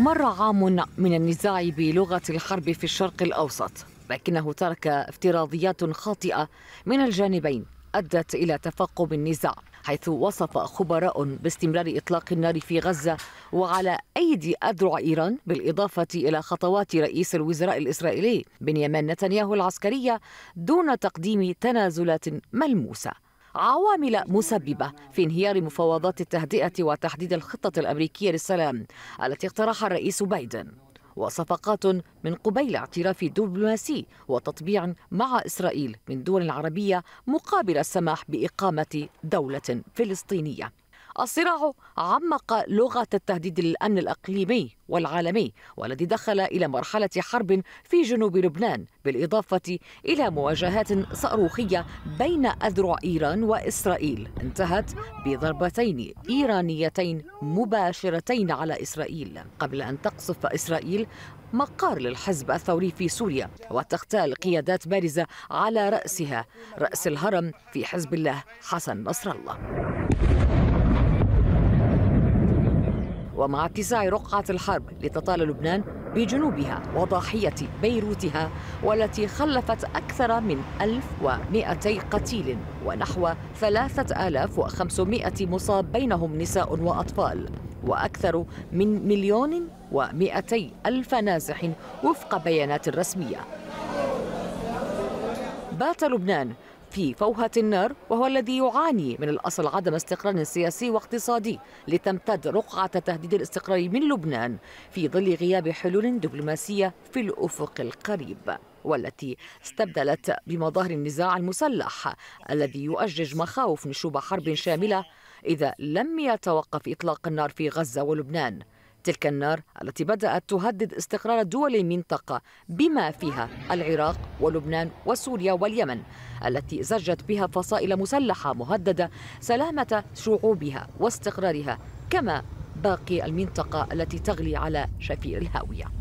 مر عام من النزاع بلغة الحرب في الشرق الأوسط لكنه ترك افتراضيات خاطئة من الجانبين أدت إلى تفاقم النزاع حيث وصف خبراء باستمرار إطلاق النار في غزة وعلى أيدي أذرع إيران بالإضافة إلى خطوات رئيس الوزراء الإسرائيلي بنيامين نتنياهو العسكرية دون تقديم تنازلات ملموسة عوامل مسببة في انهيار مفاوضات التهدئة وتحديد الخطة الأمريكية للسلام التي اقترحها الرئيس بايدن وصفقات من قبيل اعتراف دبلوماسي وتطبيع مع إسرائيل من دول عربية مقابل السماح بإقامة دولة فلسطينية الصراع عمق لغة التهديد للأمن الأقليمي والعالمي والذي دخل إلى مرحلة حرب في جنوب لبنان بالإضافة إلى مواجهات صاروخية بين أذرع إيران وإسرائيل انتهت بضربتين إيرانيتين مباشرتين على إسرائيل قبل أن تقصف إسرائيل مقار للحزب الثوري في سوريا وتغتال قيادات بارزة على رأسها رأس الهرم في حزب الله حسن نصر الله ومع اتساع رقعة الحرب لتطال لبنان بجنوبها وضاحية بيروتها والتي خلفت أكثر من 1200 قتيل ونحو 3500 مصاب بينهم نساء وأطفال وأكثر من مليون و ألف نازح وفق بيانات رسمية بات لبنان في فوهة النار وهو الذي يعاني من الأصل عدم استقرار سياسي واقتصادي لتمتد رقعة تهديد الاستقرار من لبنان في ظل غياب حلول دبلوماسية في الأفق القريب والتي استبدلت بمظاهر النزاع المسلح الذي يؤجج مخاوف نشوب حرب شاملة إذا لم يتوقف إطلاق النار في غزة ولبنان تلك النار التي بدأت تهدد استقرار دول المنطقة بما فيها العراق ولبنان وسوريا واليمن التي زجت بها فصائل مسلحة مهددة سلامة شعوبها واستقرارها كما باقي المنطقة التي تغلي على شفير الهاوية